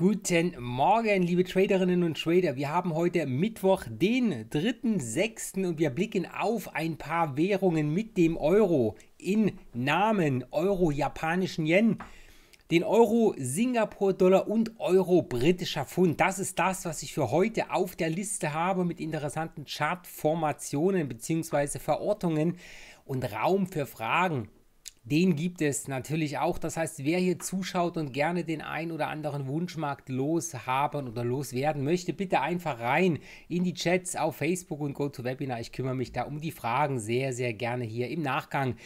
Guten Morgen, liebe Traderinnen und Trader. Wir haben heute Mittwoch, den 3.6. und wir blicken auf ein paar Währungen mit dem Euro in Namen Euro, japanischen Yen, den Euro, Singapur-Dollar und Euro, britischer Pfund. Das ist das, was ich für heute auf der Liste habe mit interessanten Chartformationen bzw. Verortungen und Raum für Fragen. Den gibt es natürlich auch. Das heißt, wer hier zuschaut und gerne den ein oder anderen Wunschmarkt loshaben oder loswerden möchte, bitte einfach rein in die Chats auf Facebook und GoToWebinar. Ich kümmere mich da um die Fragen sehr, sehr gerne hier im Nachgang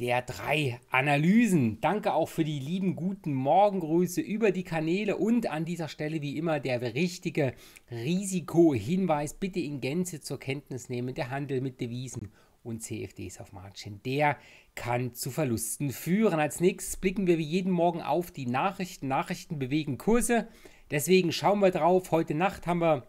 der drei Analysen. Danke auch für die lieben guten Morgengrüße über die Kanäle und an dieser Stelle wie immer der richtige Risikohinweis. Bitte in Gänze zur Kenntnis nehmen. Der Handel mit Devisen und CFDs auf Margin. Der kann zu Verlusten führen. Als nächstes blicken wir wie jeden Morgen auf die Nachrichten. Nachrichten bewegen Kurse. Deswegen schauen wir drauf. Heute Nacht haben wir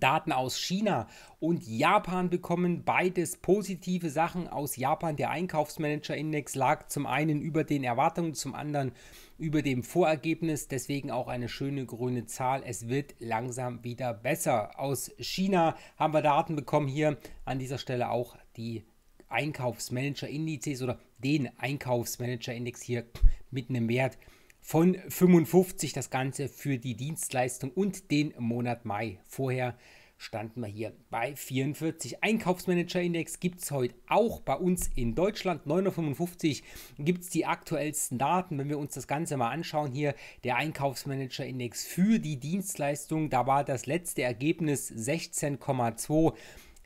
Daten aus China und Japan bekommen. Beides positive Sachen aus Japan. Der Einkaufsmanager-Index lag zum einen über den Erwartungen, zum anderen über dem Vorergebnis. Deswegen auch eine schöne grüne Zahl. Es wird langsam wieder besser. Aus China haben wir Daten bekommen. Hier an dieser Stelle auch die Einkaufsmanager-Indizes oder den Einkaufsmanager-Index hier mit einem Wert von 55 das Ganze für die Dienstleistung und den Monat Mai. Vorher standen wir hier bei 44. Einkaufsmanager-Index gibt es heute auch bei uns in Deutschland. 955 gibt es die aktuellsten Daten. Wenn wir uns das Ganze mal anschauen, hier der Einkaufsmanager-Index für die Dienstleistung, da war das letzte Ergebnis 16,2.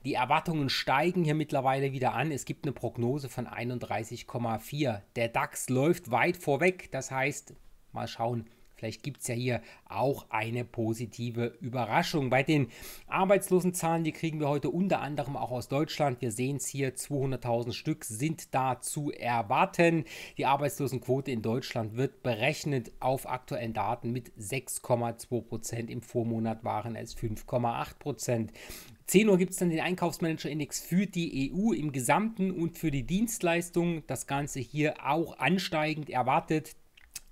Die Erwartungen steigen hier mittlerweile wieder an. Es gibt eine Prognose von 31,4. Der DAX läuft weit vorweg. Das heißt, mal schauen, Vielleicht gibt es ja hier auch eine positive Überraschung. Bei den Arbeitslosenzahlen, die kriegen wir heute unter anderem auch aus Deutschland. Wir sehen es hier, 200.000 Stück sind da zu erwarten. Die Arbeitslosenquote in Deutschland wird berechnet auf aktuellen Daten mit 6,2 Prozent. Im Vormonat waren es 5,8 Prozent. 10 Uhr gibt es dann den Einkaufsmanager-Index für die EU im Gesamten und für die Dienstleistungen. Das Ganze hier auch ansteigend erwartet.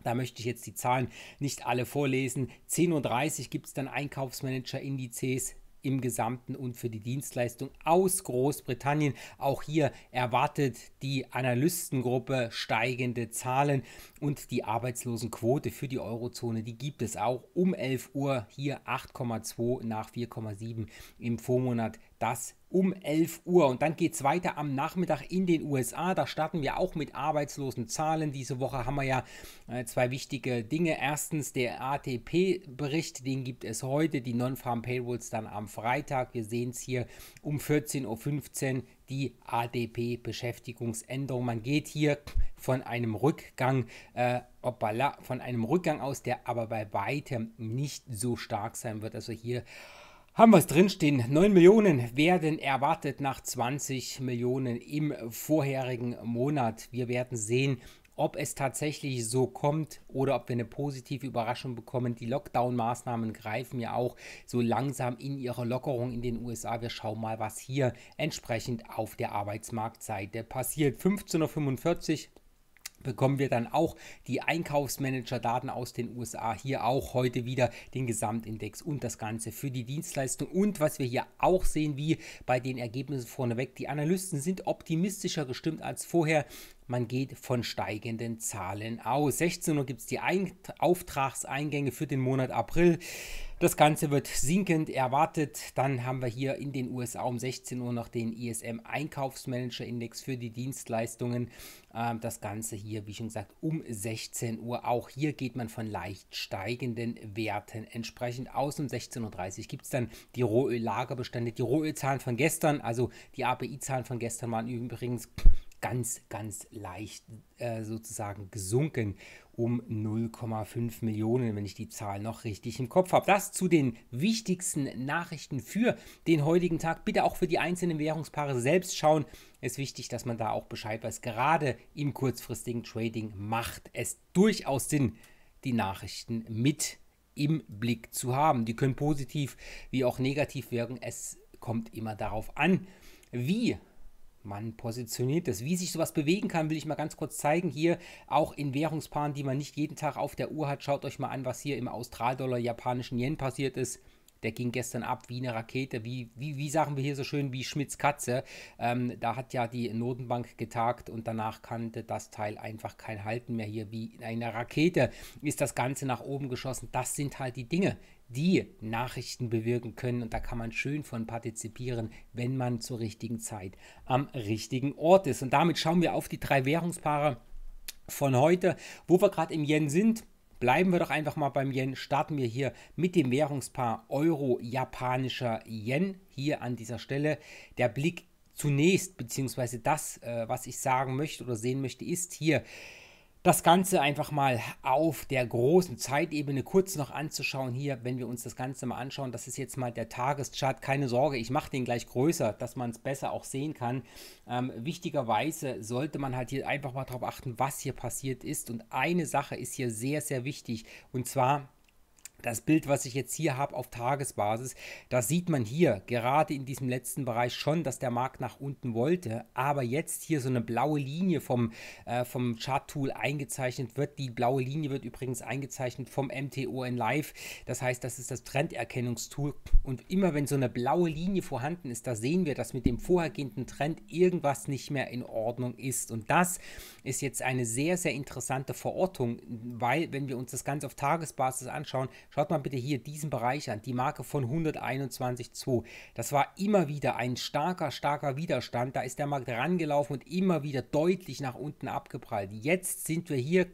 Da möchte ich jetzt die Zahlen nicht alle vorlesen. 10.30 Uhr gibt es dann Einkaufsmanager-Indizes im Gesamten und für die Dienstleistung aus Großbritannien. Auch hier erwartet die Analystengruppe steigende Zahlen und die Arbeitslosenquote für die Eurozone, die gibt es auch um 11 Uhr hier 8,2 nach 4,7 im Vormonat das um 11 Uhr. Und dann geht es weiter am Nachmittag in den USA. Da starten wir auch mit Arbeitslosenzahlen. Diese Woche haben wir ja äh, zwei wichtige Dinge. Erstens der ATP-Bericht, den gibt es heute. Die Non-Farm Payrolls dann am Freitag. Wir sehen es hier um 14.15 Uhr die ADP-Beschäftigungsänderung. Man geht hier von einem Rückgang, äh, von einem Rückgang aus, der aber bei weitem nicht so stark sein wird. Also hier haben wir es drinstehen. 9 Millionen werden erwartet nach 20 Millionen im vorherigen Monat. Wir werden sehen, ob es tatsächlich so kommt oder ob wir eine positive Überraschung bekommen. Die Lockdown-Maßnahmen greifen ja auch so langsam in ihre Lockerung in den USA. Wir schauen mal, was hier entsprechend auf der Arbeitsmarktseite äh, passiert. 15.45 Uhr bekommen wir dann auch die Einkaufsmanager-Daten aus den USA. Hier auch heute wieder den Gesamtindex und das Ganze für die Dienstleistung. Und was wir hier auch sehen, wie bei den Ergebnissen vorneweg, die Analysten sind optimistischer gestimmt als vorher. Man geht von steigenden Zahlen aus. 16 Uhr gibt es die Ein Auftragseingänge für den Monat April. Das Ganze wird sinkend erwartet. Dann haben wir hier in den USA um 16 Uhr noch den ISM e Einkaufsmanager-Index für die Dienstleistungen. Ähm, das Ganze hier, wie schon gesagt, um 16 Uhr. Auch hier geht man von leicht steigenden Werten entsprechend aus. Um 16.30 Uhr gibt es dann die Rohöl-Lagerbestände, Die Rohölzahlen von gestern, also die API-Zahlen von gestern waren übrigens ganz, ganz leicht äh, sozusagen gesunken um 0,5 Millionen, wenn ich die Zahl noch richtig im Kopf habe. Das zu den wichtigsten Nachrichten für den heutigen Tag. Bitte auch für die einzelnen Währungspaare selbst schauen. Es ist wichtig, dass man da auch Bescheid weiß. Gerade im kurzfristigen Trading macht es durchaus Sinn, die Nachrichten mit im Blick zu haben. Die können positiv wie auch negativ wirken. Es kommt immer darauf an, wie man positioniert ist. Wie sich sowas bewegen kann, will ich mal ganz kurz zeigen. Hier auch in Währungspaaren, die man nicht jeden Tag auf der Uhr hat. Schaut euch mal an, was hier im Australdollar, japanischen Yen passiert ist der ging gestern ab wie eine Rakete, wie, wie, wie sagen wir hier so schön, wie Schmidts Katze. Ähm, da hat ja die Notenbank getagt und danach kannte das Teil einfach kein Halten mehr hier. Wie in einer Rakete ist das Ganze nach oben geschossen. Das sind halt die Dinge, die Nachrichten bewirken können und da kann man schön von partizipieren, wenn man zur richtigen Zeit am richtigen Ort ist. Und damit schauen wir auf die drei Währungspaare von heute, wo wir gerade im Yen sind. Bleiben wir doch einfach mal beim Yen. Starten wir hier mit dem Währungspaar Euro-Japanischer Yen hier an dieser Stelle. Der Blick zunächst, beziehungsweise das, äh, was ich sagen möchte oder sehen möchte, ist hier das Ganze einfach mal auf der großen Zeitebene kurz noch anzuschauen hier, wenn wir uns das Ganze mal anschauen. Das ist jetzt mal der Tageschart. Keine Sorge, ich mache den gleich größer, dass man es besser auch sehen kann. Ähm, wichtigerweise sollte man halt hier einfach mal darauf achten, was hier passiert ist. Und eine Sache ist hier sehr, sehr wichtig. Und zwar das Bild, was ich jetzt hier habe auf Tagesbasis, da sieht man hier gerade in diesem letzten Bereich schon, dass der Markt nach unten wollte, aber jetzt hier so eine blaue Linie vom, äh, vom Chart-Tool eingezeichnet wird. Die blaue Linie wird übrigens eingezeichnet vom MTON Live. Das heißt, das ist das Trenderkennungstool. Und immer wenn so eine blaue Linie vorhanden ist, da sehen wir, dass mit dem vorhergehenden Trend irgendwas nicht mehr in Ordnung ist. Und das ist jetzt eine sehr, sehr interessante Verortung, weil wenn wir uns das Ganze auf Tagesbasis anschauen, Schaut mal bitte hier diesen Bereich an, die Marke von 121,2. Das war immer wieder ein starker, starker Widerstand. Da ist der Markt rangelaufen und immer wieder deutlich nach unten abgeprallt. Jetzt sind wir hier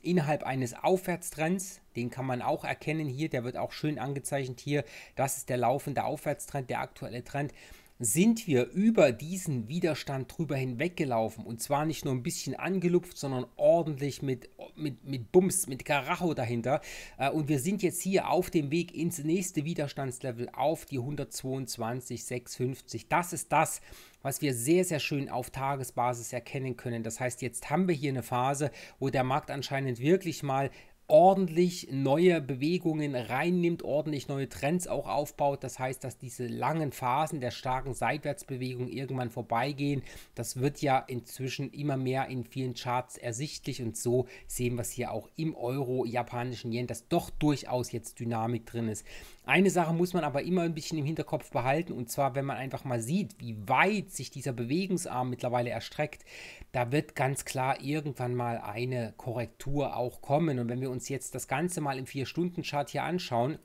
innerhalb eines Aufwärtstrends. Den kann man auch erkennen hier. Der wird auch schön angezeichnet hier. Das ist der laufende Aufwärtstrend, der aktuelle Trend sind wir über diesen Widerstand drüber hinweggelaufen. Und zwar nicht nur ein bisschen angelupft, sondern ordentlich mit, mit, mit Bums, mit Karacho dahinter. Äh, und wir sind jetzt hier auf dem Weg ins nächste Widerstandslevel auf die 122,650. Das ist das, was wir sehr, sehr schön auf Tagesbasis erkennen können. Das heißt, jetzt haben wir hier eine Phase, wo der Markt anscheinend wirklich mal ordentlich neue Bewegungen reinnimmt, ordentlich neue Trends auch aufbaut. Das heißt, dass diese langen Phasen der starken Seitwärtsbewegung irgendwann vorbeigehen. Das wird ja inzwischen immer mehr in vielen Charts ersichtlich und so sehen wir es hier auch im Euro, japanischen Yen, dass doch durchaus jetzt Dynamik drin ist. Eine Sache muss man aber immer ein bisschen im Hinterkopf behalten, und zwar, wenn man einfach mal sieht, wie weit sich dieser Bewegungsarm mittlerweile erstreckt, da wird ganz klar irgendwann mal eine Korrektur auch kommen. Und wenn wir uns jetzt das Ganze mal im 4-Stunden-Chart hier anschauen,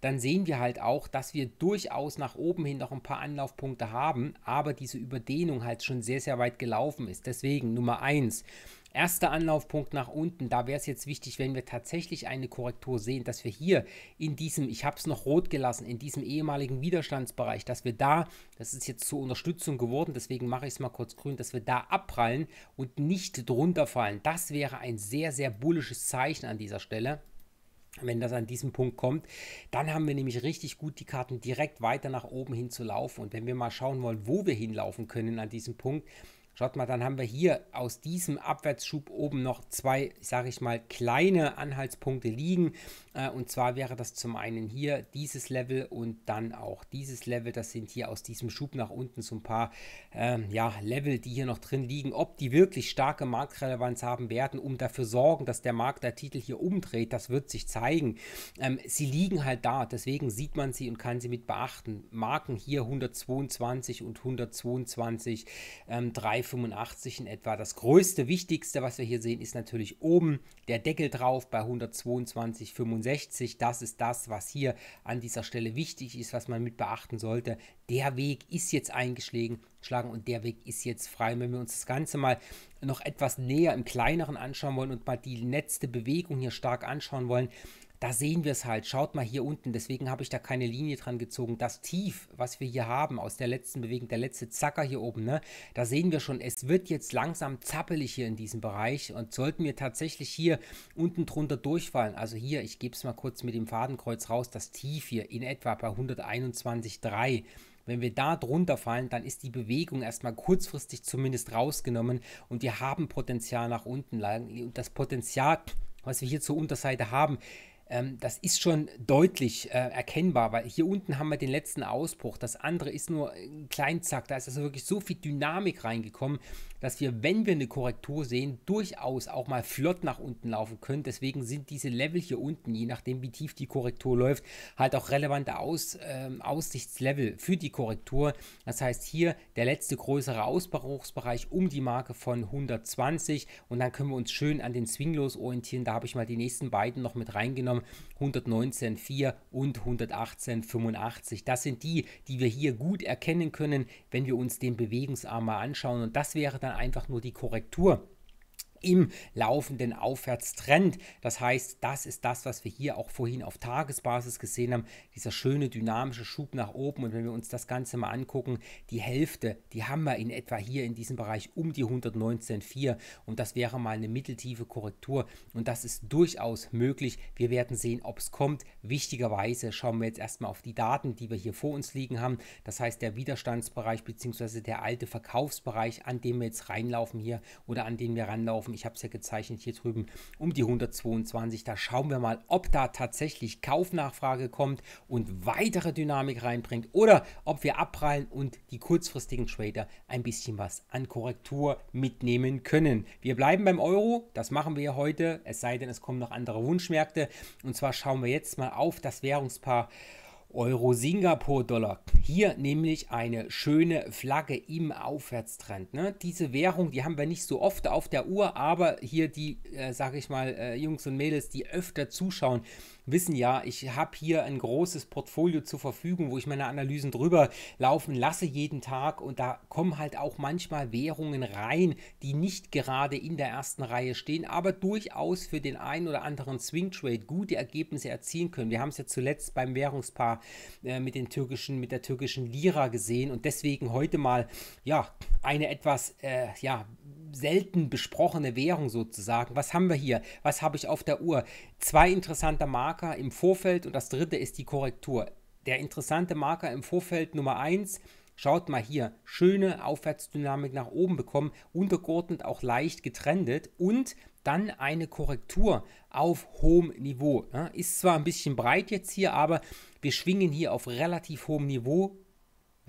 dann sehen wir halt auch, dass wir durchaus nach oben hin noch ein paar Anlaufpunkte haben, aber diese Überdehnung halt schon sehr, sehr weit gelaufen ist. Deswegen Nummer 1 Erster Anlaufpunkt nach unten, da wäre es jetzt wichtig, wenn wir tatsächlich eine Korrektur sehen, dass wir hier in diesem, ich habe es noch rot gelassen, in diesem ehemaligen Widerstandsbereich, dass wir da, das ist jetzt zur Unterstützung geworden, deswegen mache ich es mal kurz grün, dass wir da abprallen und nicht drunter fallen. Das wäre ein sehr, sehr bullisches Zeichen an dieser Stelle wenn das an diesem Punkt kommt, dann haben wir nämlich richtig gut die Karten direkt weiter nach oben hin zu laufen. Und wenn wir mal schauen wollen, wo wir hinlaufen können an diesem Punkt, Schaut mal, dann haben wir hier aus diesem Abwärtsschub oben noch zwei, sage ich mal, kleine Anhaltspunkte liegen. Äh, und zwar wäre das zum einen hier dieses Level und dann auch dieses Level. Das sind hier aus diesem Schub nach unten so ein paar ähm, ja, Level, die hier noch drin liegen. Ob die wirklich starke Marktrelevanz haben werden, um dafür sorgen, dass der Markt der Titel hier umdreht, das wird sich zeigen. Ähm, sie liegen halt da, deswegen sieht man sie und kann sie mit beachten. Marken hier 122 und 122, ähm, 3 385 in etwa. Das größte, wichtigste, was wir hier sehen, ist natürlich oben der Deckel drauf bei 122,65. Das ist das, was hier an dieser Stelle wichtig ist, was man mit beachten sollte. Der Weg ist jetzt eingeschlagen und der Weg ist jetzt frei. Und wenn wir uns das Ganze mal noch etwas näher im kleineren anschauen wollen und mal die letzte Bewegung hier stark anschauen wollen, da sehen wir es halt. Schaut mal hier unten, deswegen habe ich da keine Linie dran gezogen. Das Tief, was wir hier haben aus der letzten Bewegung, der letzte Zacker hier oben, ne? da sehen wir schon, es wird jetzt langsam zappelig hier in diesem Bereich und sollten wir tatsächlich hier unten drunter durchfallen, also hier, ich gebe es mal kurz mit dem Fadenkreuz raus, das Tief hier in etwa bei 121,3 wenn wir da drunter fallen, dann ist die Bewegung erstmal kurzfristig zumindest rausgenommen und wir haben Potenzial nach unten. Und das Potenzial, was wir hier zur Unterseite haben, ähm, das ist schon deutlich äh, erkennbar, weil hier unten haben wir den letzten Ausbruch. Das andere ist nur äh, ein Kleinzack. Da ist also wirklich so viel Dynamik reingekommen, dass wir, wenn wir eine Korrektur sehen, durchaus auch mal flott nach unten laufen können. Deswegen sind diese Level hier unten, je nachdem wie tief die Korrektur läuft, halt auch relevante Aus, äh, Aussichtslevel für die Korrektur. Das heißt hier der letzte größere Ausbruchsbereich um die Marke von 120 und dann können wir uns schön an den Swinglos orientieren. Da habe ich mal die nächsten beiden noch mit reingenommen. 119,4 und 118,85. Das sind die, die wir hier gut erkennen können, wenn wir uns den Bewegungsarm mal anschauen. Und das wäre dann einfach nur die Korrektur im laufenden Aufwärtstrend. Das heißt, das ist das, was wir hier auch vorhin auf Tagesbasis gesehen haben, dieser schöne dynamische Schub nach oben. Und wenn wir uns das Ganze mal angucken, die Hälfte, die haben wir in etwa hier in diesem Bereich um die 119,4 und das wäre mal eine mitteltiefe Korrektur und das ist durchaus möglich. Wir werden sehen, ob es kommt. Wichtigerweise schauen wir jetzt erstmal auf die Daten, die wir hier vor uns liegen haben. Das heißt, der Widerstandsbereich bzw. der alte Verkaufsbereich, an dem wir jetzt reinlaufen hier oder an den wir ranlaufen, laufen. Ich habe es ja gezeichnet hier drüben um die 122. Da schauen wir mal, ob da tatsächlich Kaufnachfrage kommt und weitere Dynamik reinbringt oder ob wir abprallen und die kurzfristigen Trader ein bisschen was an Korrektur mitnehmen können. Wir bleiben beim Euro, das machen wir heute, es sei denn, es kommen noch andere Wunschmärkte. Und zwar schauen wir jetzt mal auf das Währungspaar Euro-Singapur-Dollar. Hier nämlich eine schöne Flagge im Aufwärtstrend. Ne? Diese Währung, die haben wir nicht so oft auf der Uhr, aber hier die, äh, sag ich mal, äh, Jungs und Mädels, die öfter zuschauen, wissen ja, ich habe hier ein großes Portfolio zur Verfügung, wo ich meine Analysen drüber laufen lasse jeden Tag und da kommen halt auch manchmal Währungen rein, die nicht gerade in der ersten Reihe stehen, aber durchaus für den einen oder anderen Swing Trade gute Ergebnisse erzielen können. Wir haben es ja zuletzt beim Währungspaar äh, mit den türkischen, mit der türkischen Lira gesehen und deswegen heute mal ja eine etwas äh, ja selten besprochene Währung sozusagen. Was haben wir hier? Was habe ich auf der Uhr? Zwei interessante Marker im Vorfeld und das dritte ist die Korrektur. Der interessante Marker im Vorfeld Nummer 1 Schaut mal hier, schöne Aufwärtsdynamik nach oben bekommen, untergeordnet auch leicht getrendet und dann eine Korrektur auf hohem Niveau. Ne? Ist zwar ein bisschen breit jetzt hier, aber wir schwingen hier auf relativ hohem Niveau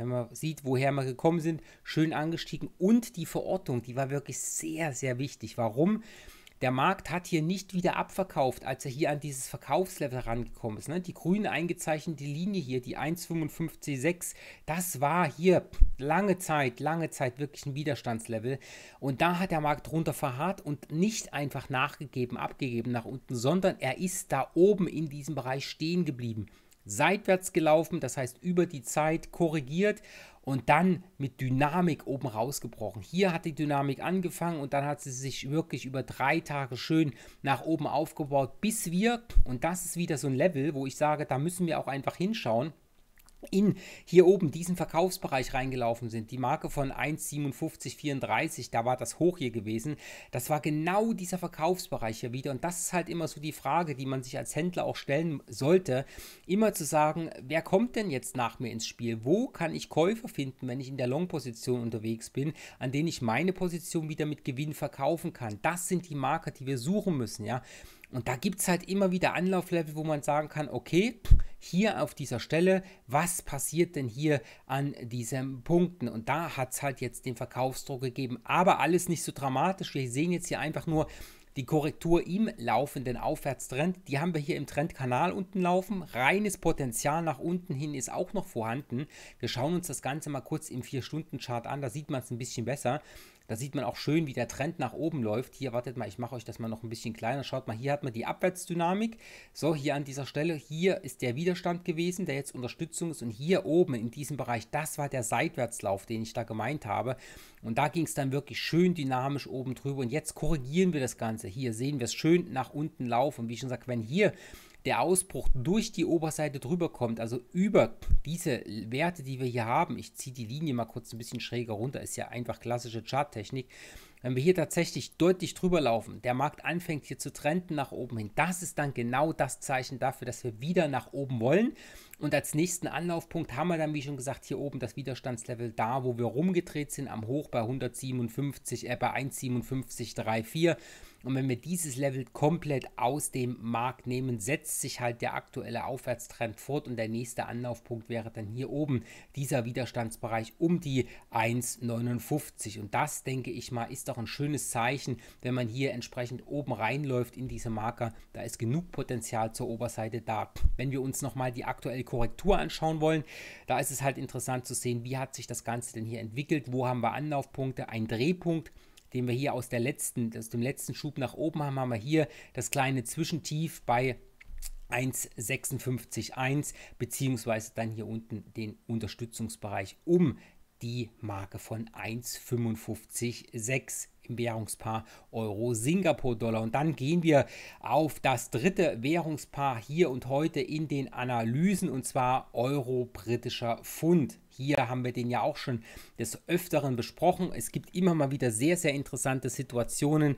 wenn man sieht, woher wir gekommen sind, schön angestiegen. Und die Verortung, die war wirklich sehr, sehr wichtig. Warum? Der Markt hat hier nicht wieder abverkauft, als er hier an dieses Verkaufslevel rangekommen ist. Ne? Die grün eingezeichnete Linie hier, die 1,556, das war hier lange Zeit, lange Zeit wirklich ein Widerstandslevel. Und da hat der Markt drunter verharrt und nicht einfach nachgegeben, abgegeben nach unten, sondern er ist da oben in diesem Bereich stehen geblieben seitwärts gelaufen, das heißt über die Zeit korrigiert und dann mit Dynamik oben rausgebrochen. Hier hat die Dynamik angefangen und dann hat sie sich wirklich über drei Tage schön nach oben aufgebaut, bis wir, und das ist wieder so ein Level, wo ich sage, da müssen wir auch einfach hinschauen, in hier oben diesen Verkaufsbereich reingelaufen sind, die Marke von 1,5734, da war das hoch hier gewesen, das war genau dieser Verkaufsbereich hier wieder und das ist halt immer so die Frage, die man sich als Händler auch stellen sollte, immer zu sagen, wer kommt denn jetzt nach mir ins Spiel, wo kann ich Käufer finden, wenn ich in der Long-Position unterwegs bin, an denen ich meine Position wieder mit Gewinn verkaufen kann, das sind die Marker, die wir suchen müssen, ja, und da gibt es halt immer wieder Anlauflevel, wo man sagen kann, okay, hier auf dieser Stelle, was passiert denn hier an diesen Punkten? Und da hat es halt jetzt den Verkaufsdruck gegeben. Aber alles nicht so dramatisch. Wir sehen jetzt hier einfach nur die Korrektur im laufenden Aufwärtstrend. Die haben wir hier im Trendkanal unten laufen. Reines Potenzial nach unten hin ist auch noch vorhanden. Wir schauen uns das Ganze mal kurz im 4-Stunden-Chart an. Da sieht man es ein bisschen besser. Da sieht man auch schön, wie der Trend nach oben läuft. Hier, wartet mal, ich mache euch das mal noch ein bisschen kleiner. Schaut mal, hier hat man die Abwärtsdynamik. So, hier an dieser Stelle, hier ist der Widerstand gewesen, der jetzt Unterstützung ist. Und hier oben in diesem Bereich, das war der Seitwärtslauf, den ich da gemeint habe. Und da ging es dann wirklich schön dynamisch oben drüber. Und jetzt korrigieren wir das Ganze. Hier sehen wir es schön nach unten laufen. Und wie ich schon gesagt, wenn hier der Ausbruch durch die Oberseite drüber kommt, also über diese Werte, die wir hier haben, ich ziehe die Linie mal kurz ein bisschen schräger runter, ist ja einfach klassische Charttechnik, wenn wir hier tatsächlich deutlich drüber laufen, der Markt anfängt hier zu trenden nach oben hin, das ist dann genau das Zeichen dafür, dass wir wieder nach oben wollen. Und als nächsten Anlaufpunkt haben wir dann, wie schon gesagt, hier oben das Widerstandslevel da, wo wir rumgedreht sind, am Hoch bei 157, äh, bei 157,34. Und wenn wir dieses Level komplett aus dem Markt nehmen, setzt sich halt der aktuelle Aufwärtstrend fort und der nächste Anlaufpunkt wäre dann hier oben dieser Widerstandsbereich um die 1,59. Und das, denke ich mal, ist doch ein schönes Zeichen, wenn man hier entsprechend oben reinläuft in diese Marker. Da ist genug Potenzial zur Oberseite da. Wenn wir uns nochmal die aktuelle Korrektur anschauen wollen, da ist es halt interessant zu sehen, wie hat sich das Ganze denn hier entwickelt, wo haben wir Anlaufpunkte, ein Drehpunkt den wir hier aus, der letzten, aus dem letzten Schub nach oben haben, haben wir hier das kleine Zwischentief bei 1,56,1 beziehungsweise dann hier unten den Unterstützungsbereich um die Marke von 1,55,6 im Währungspaar Euro Singapur Dollar und dann gehen wir auf das dritte Währungspaar hier und heute in den Analysen und zwar Euro britischer Pfund. Hier haben wir den ja auch schon des Öfteren besprochen. Es gibt immer mal wieder sehr, sehr interessante Situationen.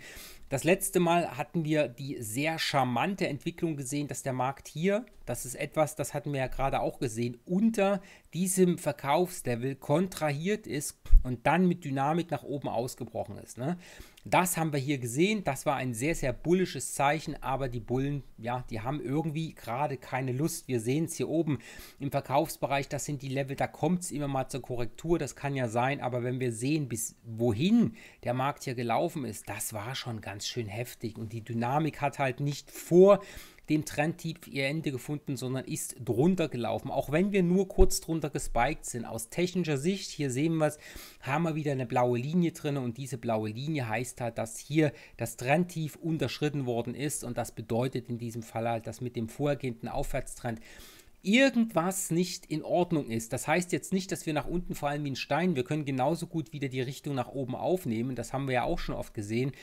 Das letzte Mal hatten wir die sehr charmante Entwicklung gesehen, dass der Markt hier, das ist etwas, das hatten wir ja gerade auch gesehen, unter diesem Verkaufslevel kontrahiert ist und dann mit Dynamik nach oben ausgebrochen ist. Ne? Das haben wir hier gesehen. Das war ein sehr, sehr bullisches Zeichen, aber die Bullen, ja, die haben irgendwie gerade keine Lust. Wir sehen es hier oben im Verkaufsbereich, das sind die Level, da kommt es immer mal zur Korrektur, das kann ja sein, aber wenn wir sehen, bis wohin der Markt hier gelaufen ist, das war schon ganz schön heftig und die Dynamik hat halt nicht vor dem Trendtief ihr Ende gefunden, sondern ist drunter gelaufen. Auch wenn wir nur kurz drunter gespiked sind. Aus technischer Sicht, hier sehen wir es, haben wir wieder eine blaue Linie drin und diese blaue Linie heißt halt, dass hier das Trendtief unterschritten worden ist und das bedeutet in diesem Fall halt, dass mit dem vorhergehenden Aufwärtstrend irgendwas nicht in Ordnung ist. Das heißt jetzt nicht, dass wir nach unten fallen wie ein Stein. Wir können genauso gut wieder die Richtung nach oben aufnehmen. Das haben wir ja auch schon oft gesehen.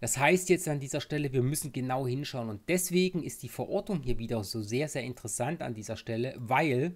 Das heißt jetzt an dieser Stelle, wir müssen genau hinschauen und deswegen ist die Verortung hier wieder so sehr, sehr interessant an dieser Stelle, weil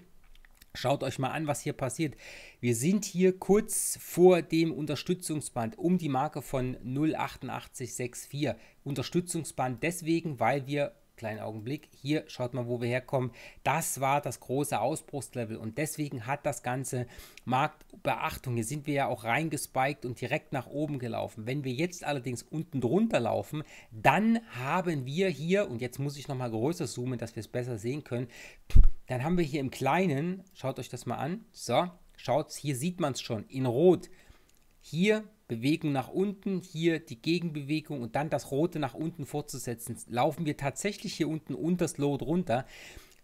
Schaut euch mal an, was hier passiert. Wir sind hier kurz vor dem Unterstützungsband um die Marke von 08864. Unterstützungsband deswegen, weil wir kleinen Augenblick. Hier schaut mal, wo wir herkommen. Das war das große Ausbruchslevel und deswegen hat das ganze Marktbeachtung. Hier sind wir ja auch reingespiked und direkt nach oben gelaufen. Wenn wir jetzt allerdings unten drunter laufen, dann haben wir hier, und jetzt muss ich nochmal größer zoomen, dass wir es besser sehen können, dann haben wir hier im Kleinen, schaut euch das mal an, so, schaut, hier sieht man es schon, in Rot. Hier Bewegung nach unten, hier die Gegenbewegung und dann das Rote nach unten fortzusetzen. Laufen wir tatsächlich hier unten unter das Load runter,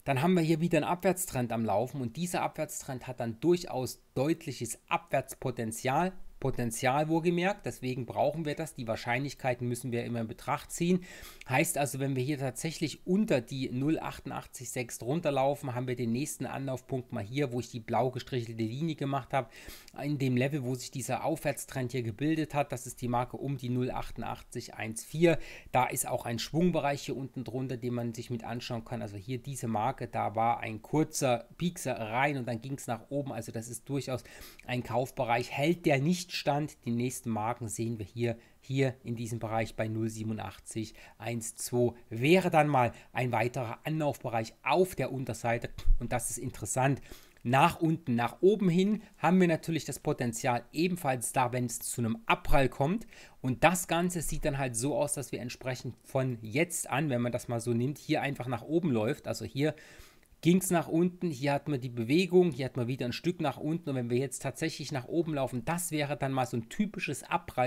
dann haben wir hier wieder einen Abwärtstrend am Laufen und dieser Abwärtstrend hat dann durchaus deutliches Abwärtspotenzial. Potenzial wohlgemerkt, deswegen brauchen wir das. Die Wahrscheinlichkeiten müssen wir immer in Betracht ziehen. Heißt also, wenn wir hier tatsächlich unter die 0,886 runterlaufen, haben wir den nächsten Anlaufpunkt mal hier, wo ich die blau gestrichelte Linie gemacht habe, in dem Level, wo sich dieser Aufwärtstrend hier gebildet hat. Das ist die Marke um die 0,8814. Da ist auch ein Schwungbereich hier unten drunter, den man sich mit anschauen kann. Also hier diese Marke, da war ein kurzer Piekser rein und dann ging es nach oben. Also das ist durchaus ein Kaufbereich. Hält der nicht Stand. Die nächsten Marken sehen wir hier, hier in diesem Bereich bei 0,87, 1,2 wäre dann mal ein weiterer Anlaufbereich auf der Unterseite und das ist interessant. Nach unten, nach oben hin haben wir natürlich das Potenzial ebenfalls da, wenn es zu einem Abprall kommt. Und das Ganze sieht dann halt so aus, dass wir entsprechend von jetzt an, wenn man das mal so nimmt, hier einfach nach oben läuft. Also hier ging es nach unten, hier hat man die Bewegung, hier hat man wieder ein Stück nach unten und wenn wir jetzt tatsächlich nach oben laufen, das wäre dann mal so ein typisches abprall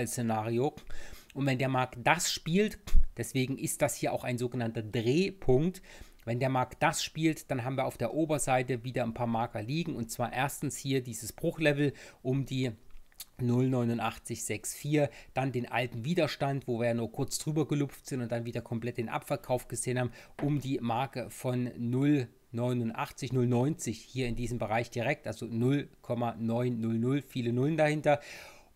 und wenn der Markt das spielt, deswegen ist das hier auch ein sogenannter Drehpunkt, wenn der Markt das spielt, dann haben wir auf der Oberseite wieder ein paar Marker liegen und zwar erstens hier dieses Bruchlevel um die 0,8964, dann den alten Widerstand, wo wir ja nur kurz drüber gelupft sind und dann wieder komplett den Abverkauf gesehen haben, um die Marke von 0,8964. 89090 hier in diesem Bereich direkt, also 0,900, viele Nullen dahinter.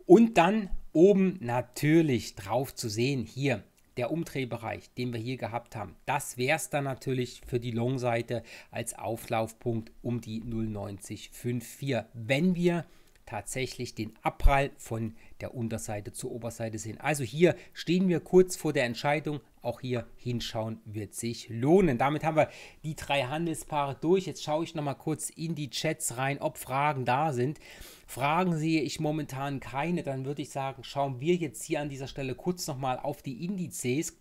Und dann oben natürlich drauf zu sehen, hier der Umdrehbereich, den wir hier gehabt haben. Das wäre es dann natürlich für die Long-Seite als Auflaufpunkt um die 0,9054, wenn wir tatsächlich den Abprall von der Unterseite zur Oberseite sehen. Also hier stehen wir kurz vor der Entscheidung, auch hier hinschauen wird sich lohnen. Damit haben wir die drei Handelspaare durch. Jetzt schaue ich nochmal kurz in die Chats rein, ob Fragen da sind. Fragen sehe ich momentan keine. Dann würde ich sagen, schauen wir jetzt hier an dieser Stelle kurz nochmal auf die Indizes.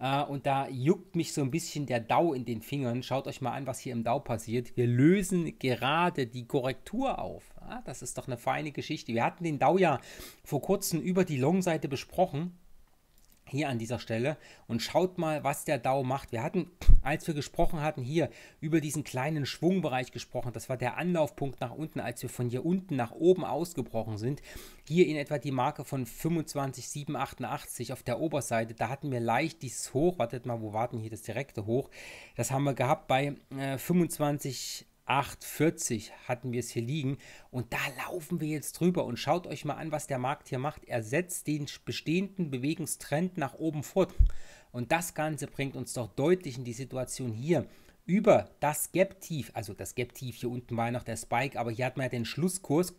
Äh, und da juckt mich so ein bisschen der DAO in den Fingern. Schaut euch mal an, was hier im DAO passiert. Wir lösen gerade die Korrektur auf. Ah, das ist doch eine feine Geschichte. Wir hatten den DAO ja vor kurzem über die Long-Seite besprochen hier an dieser Stelle und schaut mal, was der DAO macht. Wir hatten, als wir gesprochen hatten, hier über diesen kleinen Schwungbereich gesprochen. Das war der Anlaufpunkt nach unten, als wir von hier unten nach oben ausgebrochen sind. Hier in etwa die Marke von 25,788 auf der Oberseite. Da hatten wir leicht dieses Hoch. Wartet mal, wo warten hier das direkte Hoch? Das haben wir gehabt bei äh, 25, 8,40 hatten wir es hier liegen. Und da laufen wir jetzt drüber und schaut euch mal an, was der Markt hier macht. Er setzt den bestehenden Bewegungstrend nach oben fort. Und das Ganze bringt uns doch deutlich in die Situation hier über das Gap-Tief, also das Gap-Tief hier unten war noch der Spike, aber hier hat man ja den Schlusskurs,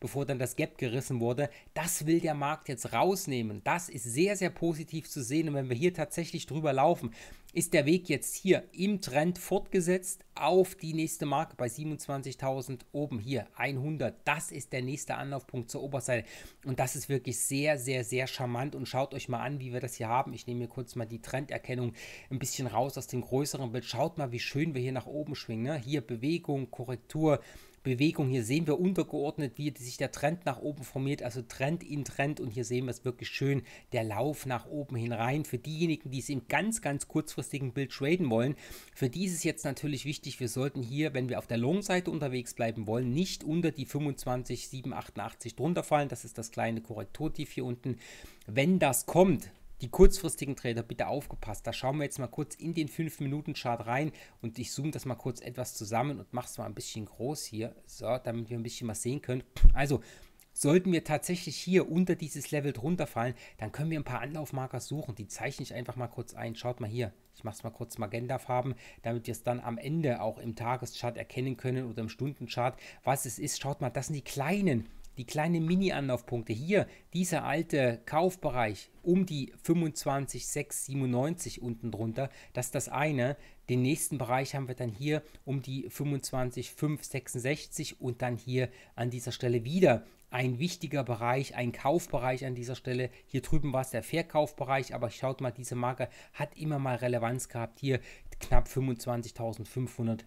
bevor dann das Gap gerissen wurde. Das will der Markt jetzt rausnehmen. Das ist sehr, sehr positiv zu sehen. Und wenn wir hier tatsächlich drüber laufen, ist der Weg jetzt hier im Trend fortgesetzt auf die nächste Marke bei 27.000 oben hier 100. Das ist der nächste Anlaufpunkt zur Oberseite und das ist wirklich sehr, sehr, sehr charmant und schaut euch mal an, wie wir das hier haben. Ich nehme mir kurz mal die Trenderkennung ein bisschen raus aus dem größeren Bild. Schaut mal, wie schön wir hier nach oben schwingen. Ne? Hier Bewegung, Korrektur, Bewegung. Hier sehen wir untergeordnet, wie sich der Trend nach oben formiert, also Trend in Trend. Und hier sehen wir es wirklich schön, der Lauf nach oben hin rein. Für diejenigen, die es im ganz, ganz kurzfristigen Bild traden wollen, für die ist es jetzt natürlich wichtig, wir sollten hier, wenn wir auf der Long-Seite unterwegs bleiben wollen, nicht unter die 25,788 drunter fallen. Das ist das kleine Korrekturtief hier unten. Wenn das kommt, die kurzfristigen Trader bitte aufgepasst. Da schauen wir jetzt mal kurz in den 5-Minuten-Chart rein und ich zoome das mal kurz etwas zusammen und mache es mal ein bisschen groß hier, so, damit wir ein bisschen was sehen können. Also, sollten wir tatsächlich hier unter dieses Level drunter fallen, dann können wir ein paar Anlaufmarker suchen. Die zeichne ich einfach mal kurz ein. Schaut mal hier. Ich mache es mal kurz Magenta-Farben, damit wir es dann am Ende auch im Tageschart erkennen können oder im Stundenchart, was es ist. Schaut mal, das sind die kleinen die kleinen Mini-Anlaufpunkte hier, dieser alte Kaufbereich um die 25,697 unten drunter, das ist das eine. Den nächsten Bereich haben wir dann hier um die 25,566 und dann hier an dieser Stelle wieder ein wichtiger Bereich, ein Kaufbereich an dieser Stelle. Hier drüben war es der Verkaufbereich, aber schaut mal, diese Marke hat immer mal Relevanz gehabt. Hier knapp 25.500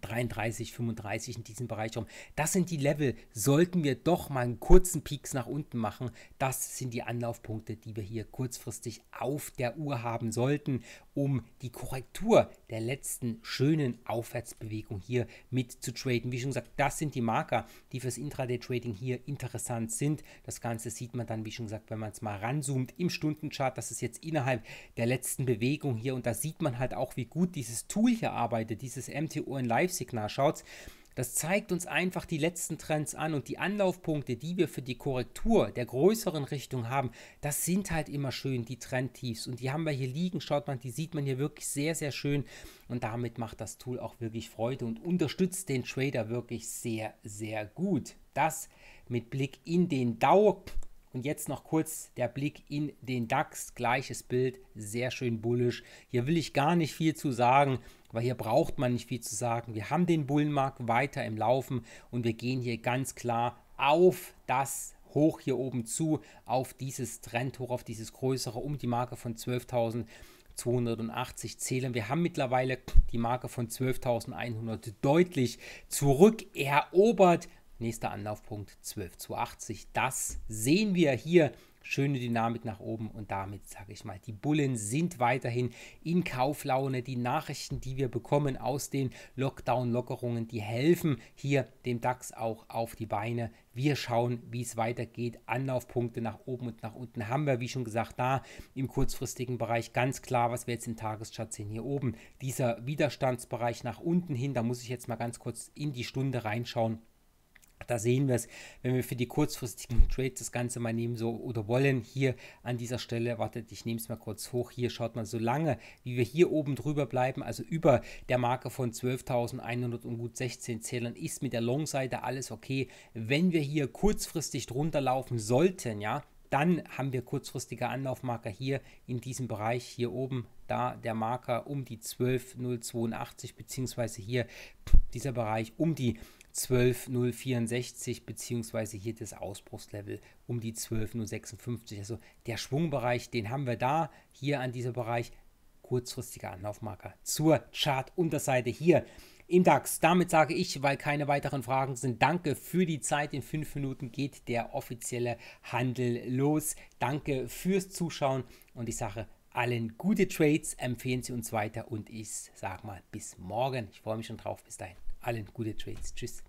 33, 35 in diesem Bereich rum. Das sind die Level. Sollten wir doch mal einen kurzen Peaks nach unten machen, das sind die Anlaufpunkte, die wir hier kurzfristig auf der Uhr haben sollten um die Korrektur der letzten schönen Aufwärtsbewegung hier mit zu traden. Wie schon gesagt, das sind die Marker, die fürs Intraday-Trading hier interessant sind. Das Ganze sieht man dann, wie schon gesagt, wenn man es mal ranzoomt im Stundenchart. Das ist jetzt innerhalb der letzten Bewegung hier und da sieht man halt auch, wie gut dieses Tool hier arbeitet, dieses MTO-Live-Signal. Schaut, das zeigt uns einfach die letzten Trends an und die Anlaufpunkte, die wir für die Korrektur der größeren Richtung haben, das sind halt immer schön die Trendtiefs und die haben wir hier liegen, schaut man, die sieht man hier wirklich sehr, sehr schön und damit macht das Tool auch wirklich Freude und unterstützt den Trader wirklich sehr, sehr gut. Das mit Blick in den Dow und jetzt noch kurz der Blick in den DAX, gleiches Bild, sehr schön bullisch. Hier will ich gar nicht viel zu sagen weil hier braucht man nicht viel zu sagen. Wir haben den Bullenmarkt weiter im Laufen und wir gehen hier ganz klar auf das hoch hier oben zu, auf dieses Trendhoch, auf dieses größere um die Marke von 12.280 zählen. Wir haben mittlerweile die Marke von 12.100 deutlich zurückerobert. Nächster Anlaufpunkt 12 Das sehen wir hier schöne Dynamik nach oben und damit sage ich mal, die Bullen sind weiterhin in Kauflaune. Die Nachrichten, die wir bekommen aus den Lockdown-Lockerungen, die helfen hier dem DAX auch auf die Beine. Wir schauen, wie es weitergeht. Anlaufpunkte nach oben und nach unten haben wir, wie schon gesagt, da im kurzfristigen Bereich ganz klar, was wir jetzt im Tageschart sehen. Hier oben dieser Widerstandsbereich nach unten hin, da muss ich jetzt mal ganz kurz in die Stunde reinschauen. Da sehen wir es, wenn wir für die kurzfristigen Trades das Ganze mal nehmen so oder wollen. Hier an dieser Stelle, wartet, ich nehme es mal kurz hoch. Hier schaut man, solange wie wir hier oben drüber bleiben, also über der Marke von 12.100 und gut 16 Zählern, ist mit der Long-Seite alles okay. Wenn wir hier kurzfristig drunter laufen sollten, ja, dann haben wir kurzfristige Anlaufmarker hier in diesem Bereich hier oben, da der Marker um die 12.082 beziehungsweise hier dieser Bereich um die 12064 beziehungsweise hier das Ausbruchslevel um die 12056. Also der Schwungbereich, den haben wir da, hier an diesem Bereich, kurzfristiger Anlaufmarker zur Chartunterseite hier im DAX. Damit sage ich, weil keine weiteren Fragen sind, danke für die Zeit. In fünf Minuten geht der offizielle Handel los. Danke fürs Zuschauen und ich sage allen gute Trades, empfehlen Sie uns weiter und ich sage mal bis morgen. Ich freue mich schon drauf. Bis dahin, allen gute Trades. Tschüss.